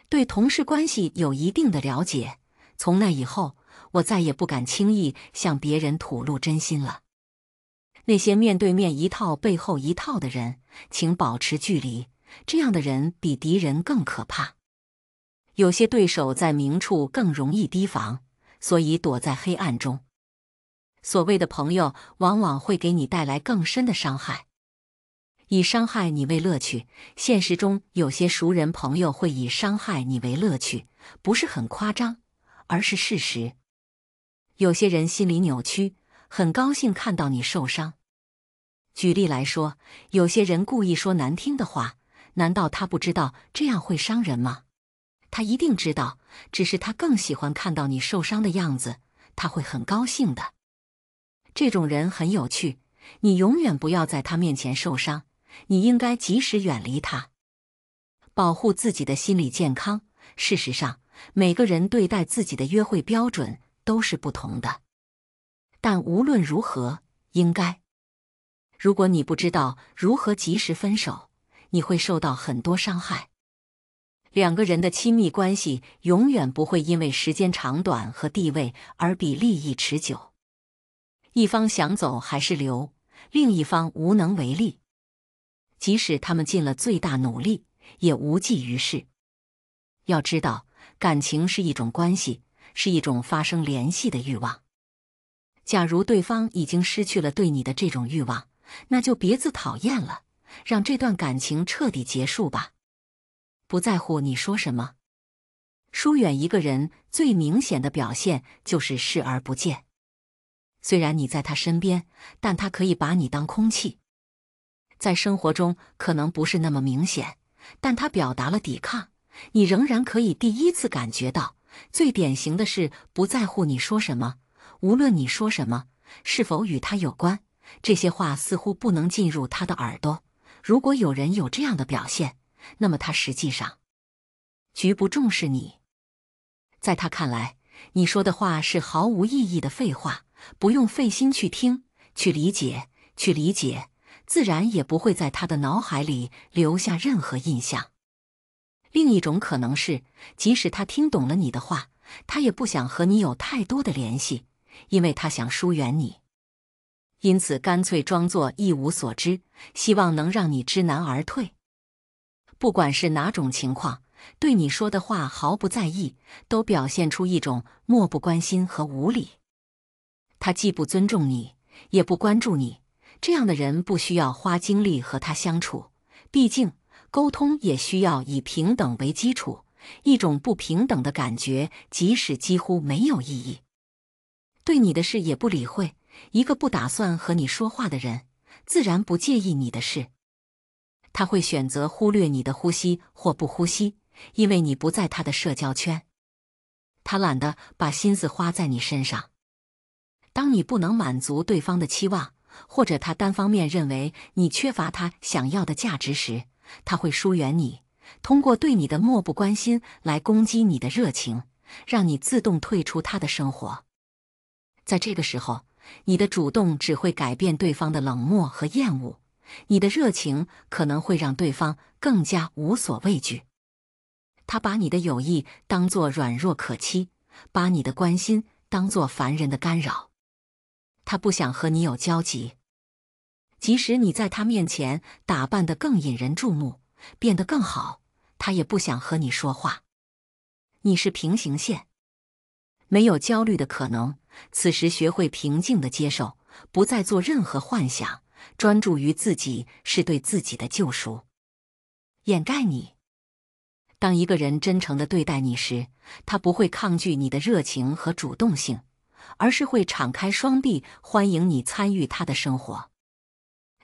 对同事关系有一定的了解。从那以后。我再也不敢轻易向别人吐露真心了。那些面对面一套背后一套的人，请保持距离。这样的人比敌人更可怕。有些对手在明处更容易提防，所以躲在黑暗中。所谓的朋友，往往会给你带来更深的伤害，以伤害你为乐趣。现实中，有些熟人朋友会以伤害你为乐趣，不是很夸张，而是事实。有些人心里扭曲，很高兴看到你受伤。举例来说，有些人故意说难听的话，难道他不知道这样会伤人吗？他一定知道，只是他更喜欢看到你受伤的样子，他会很高兴的。这种人很有趣，你永远不要在他面前受伤，你应该及时远离他，保护自己的心理健康。事实上，每个人对待自己的约会标准。都是不同的，但无论如何，应该。如果你不知道如何及时分手，你会受到很多伤害。两个人的亲密关系永远不会因为时间长短和地位而比利益持久。一方想走还是留，另一方无能为力。即使他们尽了最大努力，也无济于事。要知道，感情是一种关系。是一种发生联系的欲望。假如对方已经失去了对你的这种欲望，那就别自讨厌了，让这段感情彻底结束吧。不在乎你说什么，疏远一个人最明显的表现就是视而不见。虽然你在他身边，但他可以把你当空气。在生活中可能不是那么明显，但他表达了抵抗，你仍然可以第一次感觉到。最典型的是不在乎你说什么，无论你说什么是否与他有关，这些话似乎不能进入他的耳朵。如果有人有这样的表现，那么他实际上绝不重视你。在他看来，你说的话是毫无意义的废话，不用费心去听、去理解、去理解，自然也不会在他的脑海里留下任何印象。另一种可能是，即使他听懂了你的话，他也不想和你有太多的联系，因为他想疏远你，因此干脆装作一无所知，希望能让你知难而退。不管是哪种情况，对你说的话毫不在意，都表现出一种漠不关心和无理。他既不尊重你，也不关注你，这样的人不需要花精力和他相处，毕竟。沟通也需要以平等为基础，一种不平等的感觉，即使几乎没有意义。对你的事也不理会，一个不打算和你说话的人，自然不介意你的事。他会选择忽略你的呼吸或不呼吸，因为你不在他的社交圈，他懒得把心思花在你身上。当你不能满足对方的期望，或者他单方面认为你缺乏他想要的价值时。他会疏远你，通过对你的漠不关心来攻击你的热情，让你自动退出他的生活。在这个时候，你的主动只会改变对方的冷漠和厌恶，你的热情可能会让对方更加无所畏惧。他把你的友谊当作软弱可欺，把你的关心当作烦人的干扰。他不想和你有交集。即使你在他面前打扮得更引人注目，变得更好，他也不想和你说话。你是平行线，没有焦虑的可能。此时学会平静的接受，不再做任何幻想，专注于自己是对自己的救赎。掩盖你。当一个人真诚的对待你时，他不会抗拒你的热情和主动性，而是会敞开双臂欢迎你参与他的生活。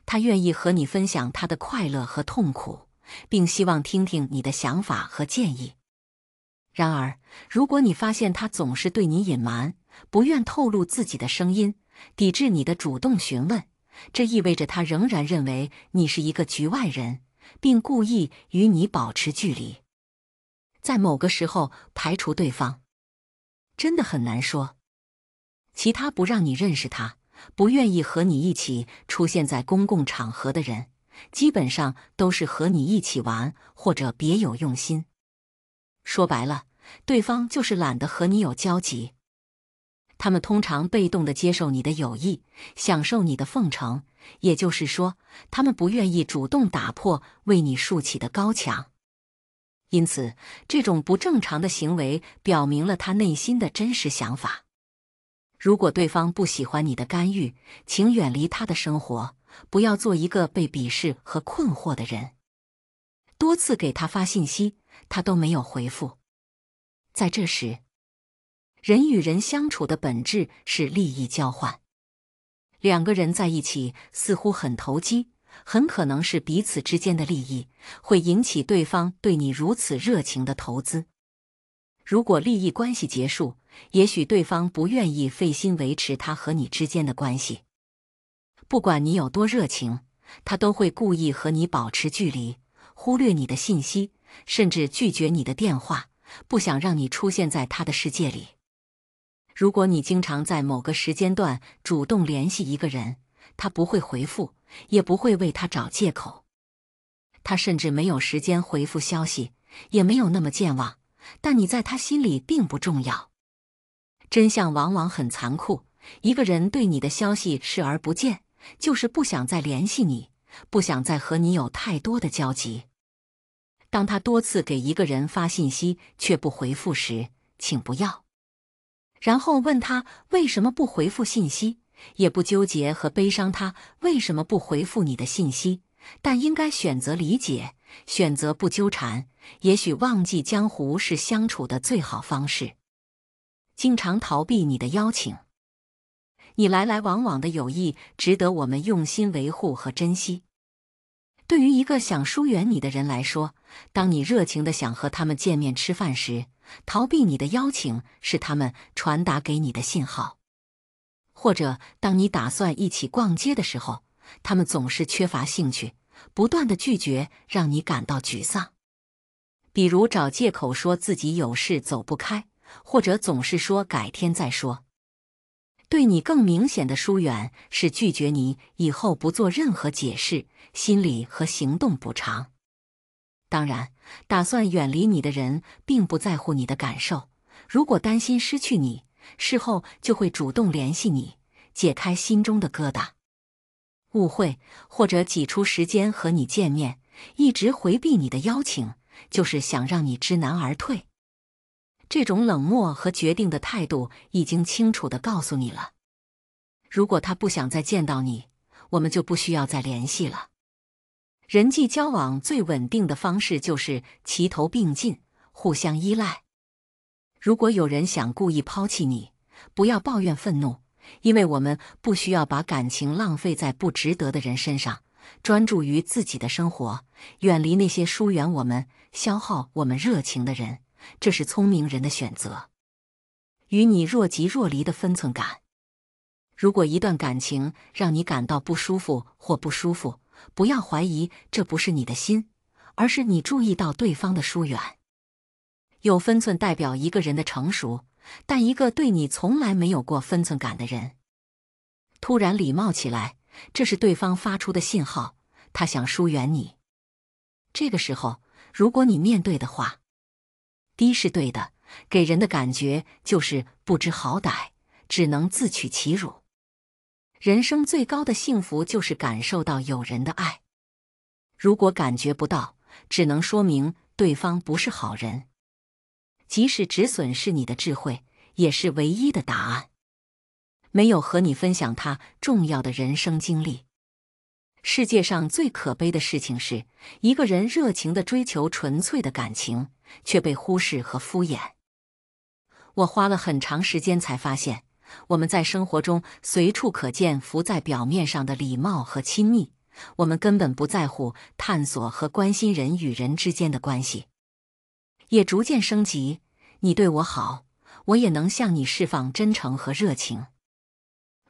他愿意和你分享他的快乐和痛苦，并希望听听你的想法和建议。然而，如果你发现他总是对你隐瞒，不愿透露自己的声音，抵制你的主动询问，这意味着他仍然认为你是一个局外人，并故意与你保持距离。在某个时候排除对方，真的很难说。其他不让你认识他。不愿意和你一起出现在公共场合的人，基本上都是和你一起玩或者别有用心。说白了，对方就是懒得和你有交集。他们通常被动地接受你的友谊，享受你的奉承。也就是说，他们不愿意主动打破为你竖起的高墙。因此，这种不正常的行为表明了他内心的真实想法。如果对方不喜欢你的干预，请远离他的生活，不要做一个被鄙视和困惑的人。多次给他发信息，他都没有回复。在这时，人与人相处的本质是利益交换。两个人在一起似乎很投机，很可能是彼此之间的利益会引起对方对你如此热情的投资。如果利益关系结束，也许对方不愿意费心维持他和你之间的关系，不管你有多热情，他都会故意和你保持距离，忽略你的信息，甚至拒绝你的电话，不想让你出现在他的世界里。如果你经常在某个时间段主动联系一个人，他不会回复，也不会为他找借口，他甚至没有时间回复消息，也没有那么健忘，但你在他心里并不重要。真相往往很残酷。一个人对你的消息视而不见，就是不想再联系你，不想再和你有太多的交集。当他多次给一个人发信息却不回复时，请不要，然后问他为什么不回复信息，也不纠结和悲伤。他为什么不回复你的信息？但应该选择理解，选择不纠缠。也许忘记江湖是相处的最好方式。经常逃避你的邀请，你来来往往的友谊值得我们用心维护和珍惜。对于一个想疏远你的人来说，当你热情的想和他们见面吃饭时，逃避你的邀请是他们传达给你的信号；或者当你打算一起逛街的时候，他们总是缺乏兴趣，不断的拒绝，让你感到沮丧。比如找借口说自己有事走不开。或者总是说改天再说，对你更明显的疏远是拒绝你，以后不做任何解释，心理和行动补偿。当然，打算远离你的人并不在乎你的感受。如果担心失去你，事后就会主动联系你，解开心中的疙瘩、误会，或者挤出时间和你见面。一直回避你的邀请，就是想让你知难而退。这种冷漠和决定的态度已经清楚的告诉你了。如果他不想再见到你，我们就不需要再联系了。人际交往最稳定的方式就是齐头并进，互相依赖。如果有人想故意抛弃你，不要抱怨、愤怒，因为我们不需要把感情浪费在不值得的人身上。专注于自己的生活，远离那些疏远我们、消耗我们热情的人。这是聪明人的选择，与你若即若离的分寸感。如果一段感情让你感到不舒服或不舒服，不要怀疑这不是你的心，而是你注意到对方的疏远。有分寸代表一个人的成熟，但一个对你从来没有过分寸感的人，突然礼貌起来，这是对方发出的信号，他想疏远你。这个时候，如果你面对的话。低是对的，给人的感觉就是不知好歹，只能自取其辱。人生最高的幸福就是感受到有人的爱，如果感觉不到，只能说明对方不是好人。即使止损是你的智慧，也是唯一的答案。没有和你分享他重要的人生经历。世界上最可悲的事情是，一个人热情的追求纯粹的感情，却被忽视和敷衍。我花了很长时间才发现，我们在生活中随处可见浮在表面上的礼貌和亲密，我们根本不在乎探索和关心人与人之间的关系。也逐渐升级，你对我好，我也能向你释放真诚和热情。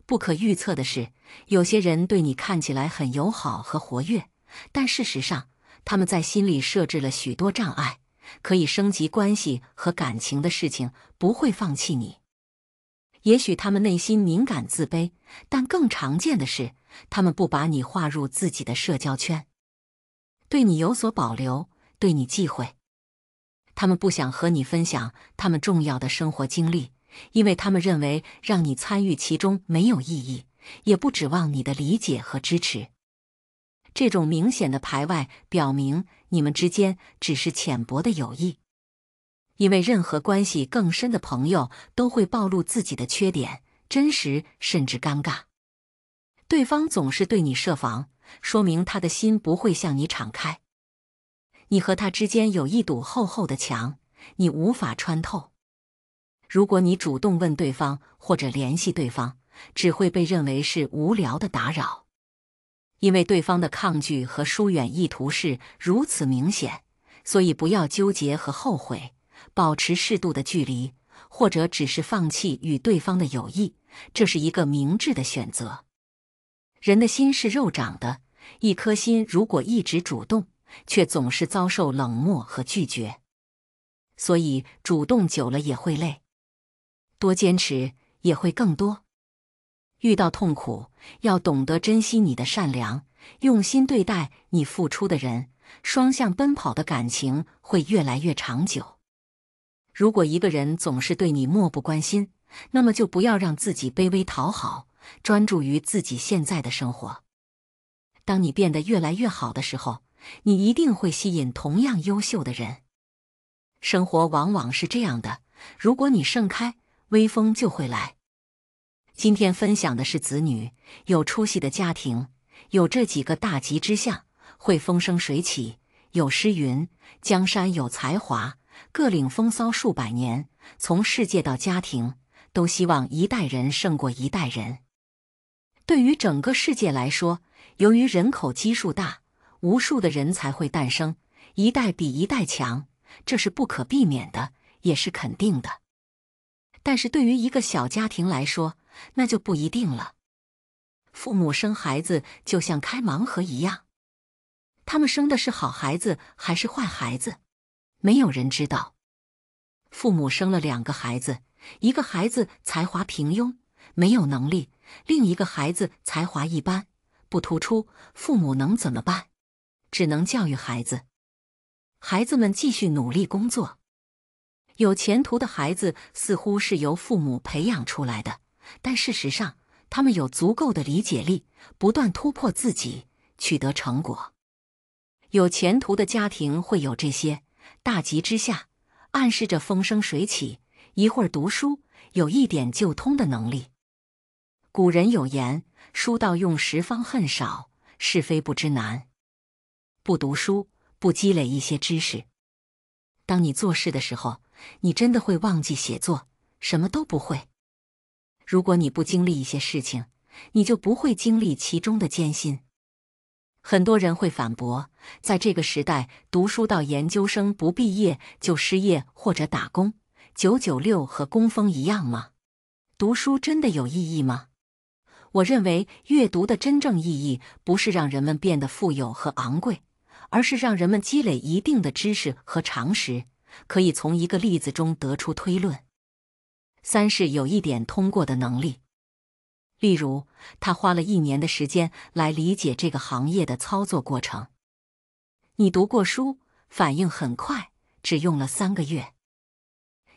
不可预测的是。有些人对你看起来很友好和活跃，但事实上他们在心里设置了许多障碍。可以升级关系和感情的事情不会放弃你。也许他们内心敏感自卑，但更常见的是，他们不把你划入自己的社交圈，对你有所保留，对你忌讳。他们不想和你分享他们重要的生活经历，因为他们认为让你参与其中没有意义。也不指望你的理解和支持。这种明显的排外表明你们之间只是浅薄的友谊，因为任何关系更深的朋友都会暴露自己的缺点、真实甚至尴尬。对方总是对你设防，说明他的心不会向你敞开。你和他之间有一堵厚厚的墙，你无法穿透。如果你主动问对方或者联系对方。只会被认为是无聊的打扰，因为对方的抗拒和疏远意图是如此明显，所以不要纠结和后悔，保持适度的距离，或者只是放弃与对方的友谊，这是一个明智的选择。人的心是肉长的，一颗心如果一直主动，却总是遭受冷漠和拒绝，所以主动久了也会累，多坚持也会更多。遇到痛苦，要懂得珍惜你的善良，用心对待你付出的人，双向奔跑的感情会越来越长久。如果一个人总是对你漠不关心，那么就不要让自己卑微讨好，专注于自己现在的生活。当你变得越来越好的时候，你一定会吸引同样优秀的人。生活往往是这样的：如果你盛开，微风就会来。今天分享的是子女有出息的家庭有这几个大吉之相会风生水起。有诗云：“江山有才华，各领风骚数百年。”从世界到家庭，都希望一代人胜过一代人。对于整个世界来说，由于人口基数大，无数的人才会诞生，一代比一代强，这是不可避免的，也是肯定的。但是对于一个小家庭来说，那就不一定了。父母生孩子就像开盲盒一样，他们生的是好孩子还是坏孩子，没有人知道。父母生了两个孩子，一个孩子才华平庸，没有能力；另一个孩子才华一般，不突出。父母能怎么办？只能教育孩子，孩子们继续努力工作。有前途的孩子似乎是由父母培养出来的。但事实上，他们有足够的理解力，不断突破自己，取得成果。有前途的家庭会有这些大吉之下，暗示着风生水起。一会儿读书，有一点就通的能力。古人有言：“书到用时方恨少，是非不知难。”不读书，不积累一些知识，当你做事的时候，你真的会忘记写作，什么都不会。如果你不经历一些事情，你就不会经历其中的艰辛。很多人会反驳，在这个时代，读书到研究生不毕业就失业或者打工，九九六和工蜂一样吗？读书真的有意义吗？我认为，阅读的真正意义不是让人们变得富有和昂贵，而是让人们积累一定的知识和常识，可以从一个例子中得出推论。三是有一点通过的能力，例如他花了一年的时间来理解这个行业的操作过程。你读过书，反应很快，只用了三个月，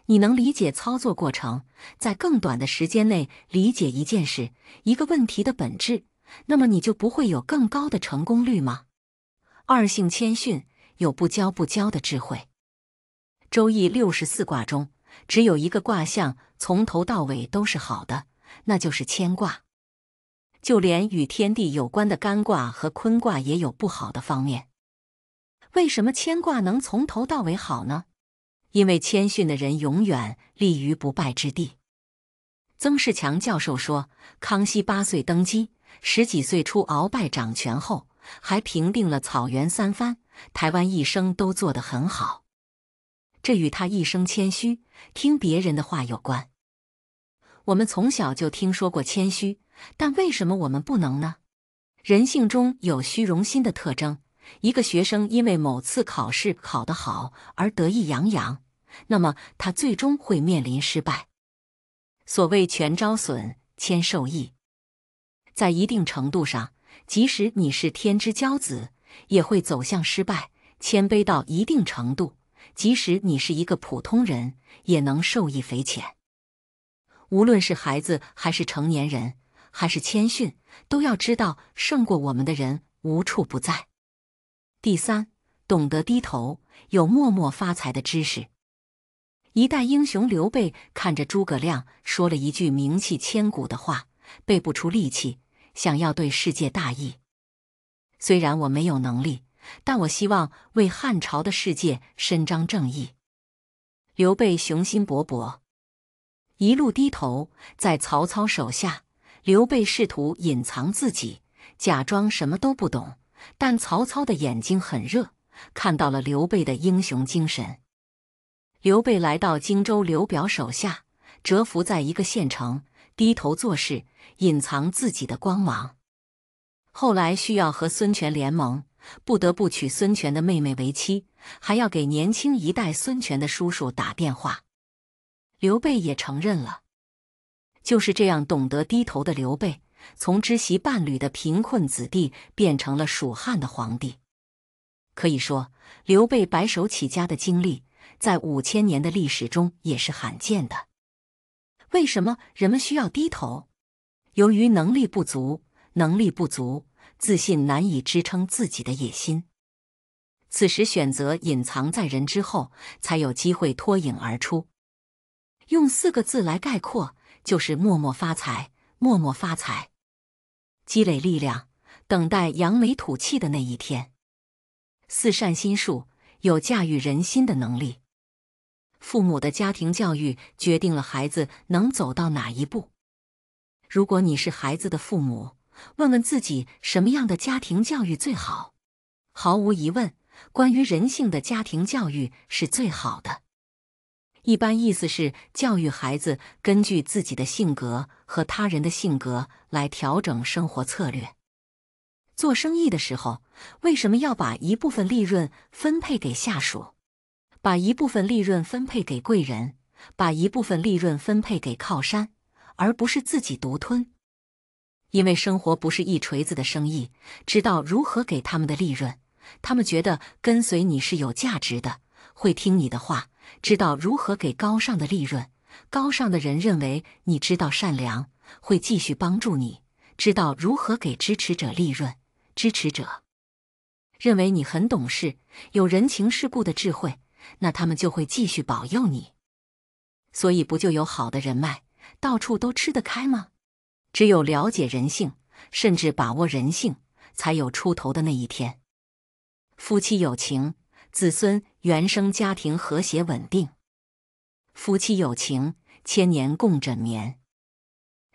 你能理解操作过程，在更短的时间内理解一件事、一个问题的本质，那么你就不会有更高的成功率吗？二性谦逊，有不骄不骄的智慧，《周易》六十四卦中。只有一个卦象从头到尾都是好的，那就是牵挂。就连与天地有关的干卦和坤卦也有不好的方面。为什么牵挂能从头到尾好呢？因为谦逊的人永远立于不败之地。曾仕强教授说，康熙八岁登基，十几岁初鳌拜掌权后，还平定了草原三藩，台湾一生都做得很好。这与他一生谦虚、听别人的话有关。我们从小就听说过谦虚，但为什么我们不能呢？人性中有虚荣心的特征。一个学生因为某次考试考得好而得意洋洋，那么他最终会面临失败。所谓“全招损，谦受益”。在一定程度上，即使你是天之骄子，也会走向失败。谦卑到一定程度。即使你是一个普通人，也能受益匪浅。无论是孩子还是成年人，还是谦逊，都要知道胜过我们的人无处不在。第三，懂得低头，有默默发财的知识。一代英雄刘备看着诸葛亮，说了一句名气千古的话：“背不出力气，想要对世界大义。虽然我没有能力。”但我希望为汉朝的世界伸张正义。刘备雄心勃勃，一路低头在曹操手下。刘备试图隐藏自己，假装什么都不懂，但曹操的眼睛很热，看到了刘备的英雄精神。刘备来到荆州，刘表手下蛰伏在一个县城，低头做事，隐藏自己的光芒。后来需要和孙权联盟。不得不娶孙权的妹妹为妻，还要给年轻一代孙权的叔叔打电话。刘备也承认了，就是这样懂得低头的刘备，从知袭伴侣的贫困子弟，变成了蜀汉的皇帝。可以说，刘备白手起家的经历，在五千年的历史中也是罕见的。为什么人们需要低头？由于能力不足，能力不足。自信难以支撑自己的野心，此时选择隐藏在人之后，才有机会脱颖而出。用四个字来概括，就是“默默发财，默默发财”，积累力量，等待扬眉吐气的那一天。四善心术有驾驭人心的能力。父母的家庭教育决定了孩子能走到哪一步。如果你是孩子的父母。问问自己，什么样的家庭教育最好？毫无疑问，关于人性的家庭教育是最好的。一般意思是教育孩子，根据自己的性格和他人的性格来调整生活策略。做生意的时候，为什么要把一部分利润分配给下属，把一部分利润分配给贵人，把一部分利润分配给靠山，而不是自己独吞？因为生活不是一锤子的生意，知道如何给他们的利润，他们觉得跟随你是有价值的，会听你的话，知道如何给高尚的利润。高尚的人认为你知道善良，会继续帮助你，知道如何给支持者利润。支持者认为你很懂事，有人情世故的智慧，那他们就会继续保佑你，所以不就有好的人脉，到处都吃得开吗？只有了解人性，甚至把握人性，才有出头的那一天。夫妻有情，子孙原生家庭和谐稳定。夫妻有情，千年共枕眠。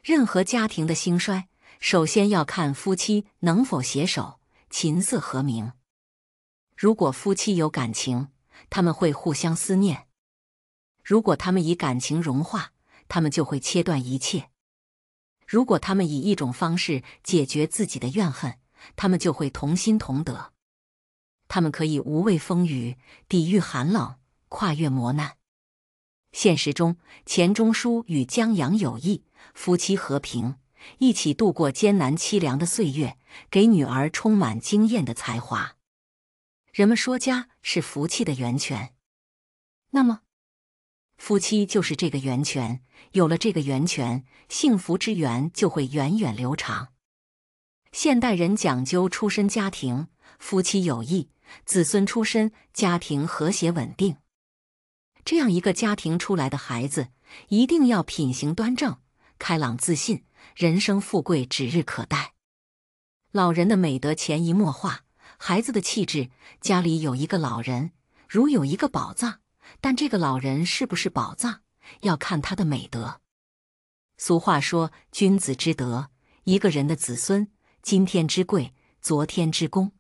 任何家庭的兴衰，首先要看夫妻能否携手，琴瑟和鸣。如果夫妻有感情，他们会互相思念；如果他们以感情融化，他们就会切断一切。如果他们以一种方式解决自己的怨恨，他们就会同心同德。他们可以无畏风雨，抵御寒冷，跨越磨难。现实中，钱钟书与江阳有谊，夫妻和平，一起度过艰难凄凉的岁月，给女儿充满惊艳的才华。人们说家是福气的源泉，那么。夫妻就是这个源泉，有了这个源泉，幸福之源就会源远流长。现代人讲究出身家庭，夫妻有义，子孙出身家庭和谐稳定，这样一个家庭出来的孩子，一定要品行端正、开朗自信，人生富贵指日可待。老人的美德潜移默化，孩子的气质。家里有一个老人，如有一个宝藏。但这个老人是不是宝藏，要看他的美德。俗话说：“君子之德，一个人的子孙，今天之贵，昨天之功。”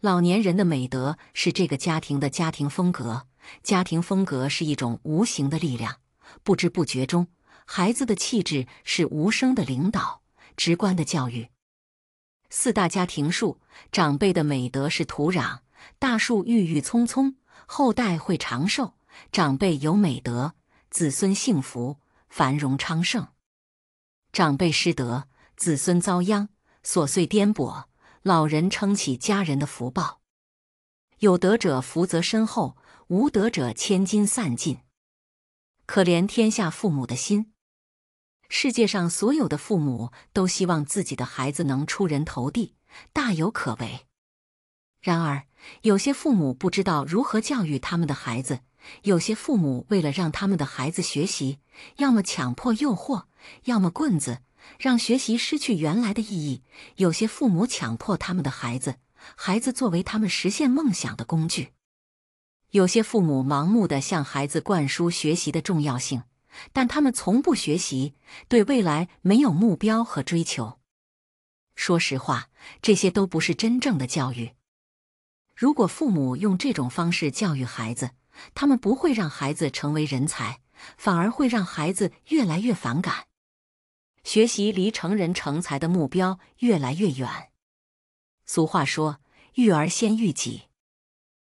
老年人的美德是这个家庭的家庭风格，家庭风格是一种无形的力量，不知不觉中，孩子的气质是无声的领导，直观的教育。四大家庭树，长辈的美德是土壤，大树郁郁葱葱。后代会长寿，长辈有美德，子孙幸福繁荣昌盛。长辈失德，子孙遭殃，琐碎颠簸。老人撑起家人的福报。有德者福泽深厚，无德者千金散尽。可怜天下父母的心。世界上所有的父母都希望自己的孩子能出人头地，大有可为。然而，有些父母不知道如何教育他们的孩子；有些父母为了让他们的孩子学习，要么强迫、诱惑，要么棍子，让学习失去原来的意义；有些父母强迫他们的孩子，孩子作为他们实现梦想的工具；有些父母盲目的向孩子灌输学习的重要性，但他们从不学习，对未来没有目标和追求。说实话，这些都不是真正的教育。如果父母用这种方式教育孩子，他们不会让孩子成为人才，反而会让孩子越来越反感，学习离成人成才的目标越来越远。俗话说“育儿先育己”，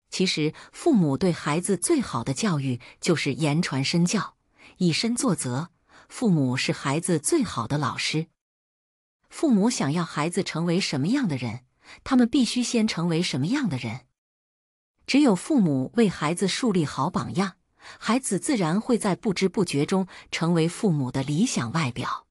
其实父母对孩子最好的教育就是言传身教，以身作则。父母是孩子最好的老师。父母想要孩子成为什么样的人？他们必须先成为什么样的人？只有父母为孩子树立好榜样，孩子自然会在不知不觉中成为父母的理想外表。